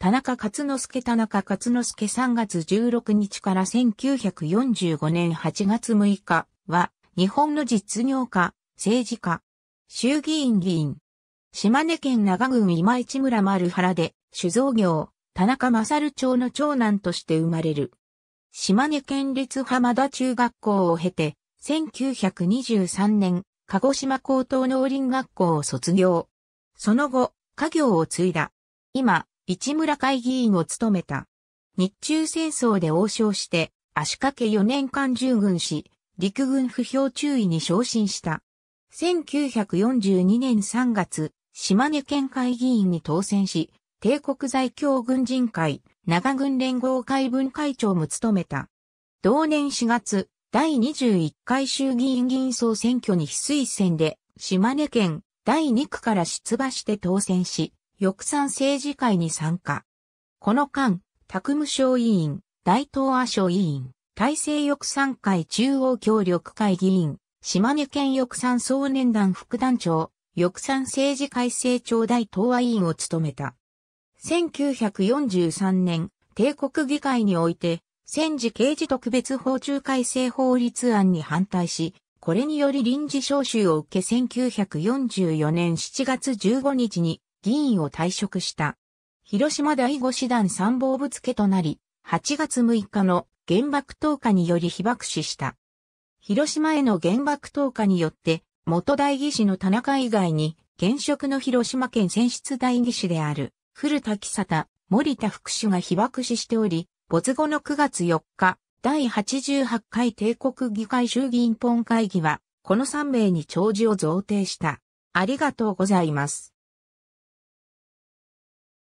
田中勝之助田中勝之助3月16日から1945年8月6日は、日本の実業家、政治家、衆議院議員、島根県長郡今市村丸原で、酒造業、田中勝町の長男として生まれる。島根県立浜田中学校を経て、1923年、鹿児島高等農林学校を卒業。その後、家業を継いだ。今、市村会議員を務めた。日中戦争で応召して、足掛け4年間従軍し、陸軍不評注意に昇進した。1942年3月、島根県会議員に当選し、帝国在京軍人会、長軍連合会分会長も務めた。同年4月、第21回衆議院議員総選挙に非推薦で、島根県第2区から出馬して当選し、翼賛政治会に参加。この間、拓務省委員、大東亜省委員、大西翼賛会中央協力会議員、島根県翼賛総年団副団長、翼賛政治会政庁大東亜委員を務めた。1943年、帝国議会において、戦時刑事特別法中改正法律案に反対し、これにより臨時招集を受け1944年7月15日に議員を退職した。広島第五師団参謀部付となり、8月6日の原爆投下により被爆死した。広島への原爆投下によって、元代議士の田中以外に、現職の広島県選出代議士である、古田喜佐森田副主が被爆死しており、没後の9月4日、第88回帝国議会衆議院本会議は、この3名に長寿を贈呈した。ありがとうございます。